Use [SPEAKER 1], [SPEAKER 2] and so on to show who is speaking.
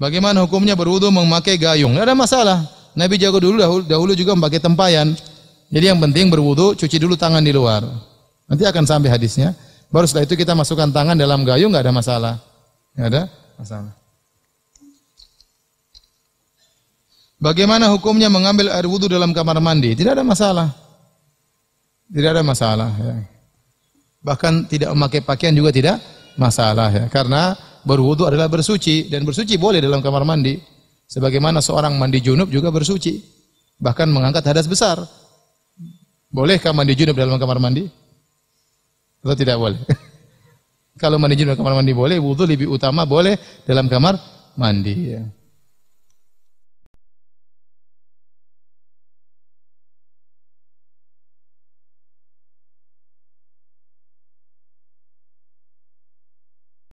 [SPEAKER 1] Bagaimana hukumnya berwudu memakai gayung? Tidak ada masalah. Nabi jago dulu dahulu, dahulu juga memakai tempayan. Jadi yang penting berwudu, cuci dulu tangan di luar. Nanti akan sampai hadisnya. Baru setelah itu kita masukkan tangan dalam gayung, nggak ada masalah. Nggak ada masalah. Bagaimana hukumnya mengambil air wudu dalam kamar mandi? Tidak ada masalah. Tidak ada masalah. Ya. Bahkan tidak memakai pakaian juga tidak masalah ya. Karena berwudu adalah bersuci dan bersuci boleh dalam kamar mandi. Sebagaimana seorang mandi junub juga bersuci. Bahkan mengangkat hadas besar. Bolehkah mandi junub dalam kamar mandi? Atau tidak boleh? Kalau mandi junub dalam kamar mandi boleh, wudu lebih utama boleh dalam kamar
[SPEAKER 2] mandi ya.